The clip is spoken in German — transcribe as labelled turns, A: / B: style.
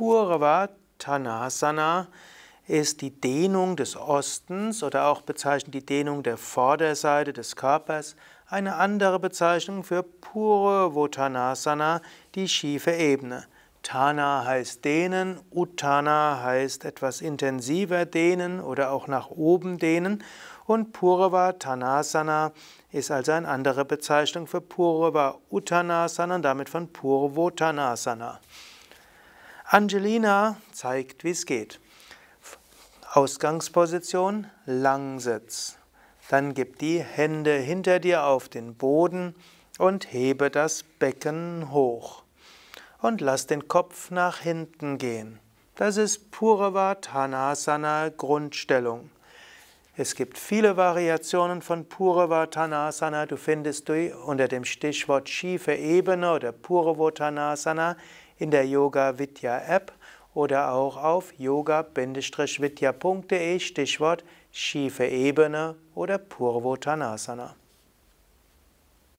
A: Purva Tanasana ist die Dehnung des Ostens oder auch bezeichnet die Dehnung der Vorderseite des Körpers. Eine andere Bezeichnung für Purvotanasana, die schiefe Ebene. Tana heißt dehnen, Uttana heißt etwas intensiver dehnen oder auch nach oben dehnen und Purva Tanasana ist also eine andere Bezeichnung für Purva Uttanasana und damit von Purvotanasana. Angelina zeigt, wie es geht. Ausgangsposition, Langsitz. Dann gib die Hände hinter dir auf den Boden und hebe das Becken hoch. Und lass den Kopf nach hinten gehen. Das ist Puravatanasana Grundstellung. Es gibt viele Variationen von Puravatanasana. Du findest unter dem Stichwort schiefe Ebene oder Puravatanasana in der Yoga Vidya App oder auch auf yoga-vidya.de Stichwort schiefe Ebene oder Purvatanasana.